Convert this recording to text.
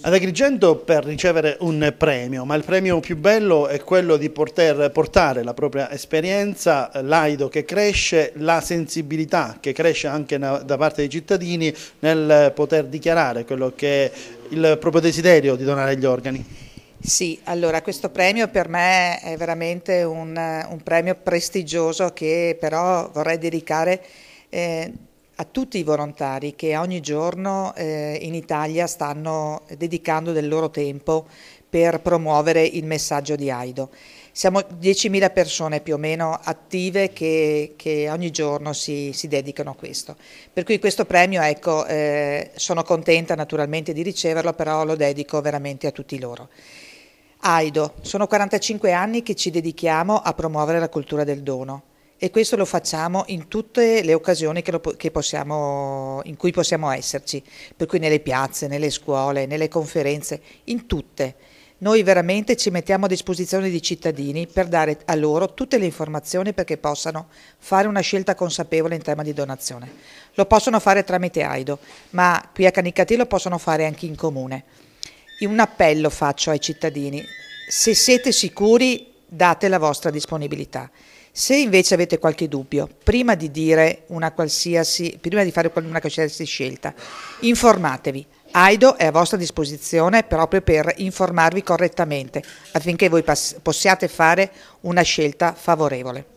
ad Agrigento per ricevere un premio, ma il premio più bello è quello di poter portare la propria esperienza, l'aido che cresce, la sensibilità che cresce anche da parte dei cittadini nel poter dichiarare quello che è il proprio desiderio di donare gli organi. Sì, allora questo premio per me è veramente un, un premio prestigioso che però vorrei dedicare eh, a tutti i volontari che ogni giorno eh, in Italia stanno dedicando del loro tempo per promuovere il messaggio di Aido. Siamo 10.000 persone più o meno attive che, che ogni giorno si, si, dedicano a questo. Per cui questo premio, ecco, eh, sono contenta naturalmente di riceverlo, però lo dedico veramente a tutti loro. Aido, sono 45 anni che ci dedichiamo a promuovere la cultura del dono e questo lo facciamo in tutte le occasioni che lo, che possiamo, in cui possiamo esserci, per cui nelle piazze, nelle scuole, nelle conferenze, in tutte. Noi veramente ci mettiamo a disposizione dei cittadini per dare a loro tutte le informazioni perché possano fare una scelta consapevole in tema di donazione. Lo possono fare tramite AIDO, ma qui a Caniccati lo possono fare anche in comune. Un appello faccio ai cittadini, se siete sicuri date la vostra disponibilità. Se invece avete qualche dubbio, prima di, prima di fare una qualsiasi scelta, informatevi. AIDO è a vostra disposizione proprio per informarvi correttamente affinché voi possiate fare una scelta favorevole.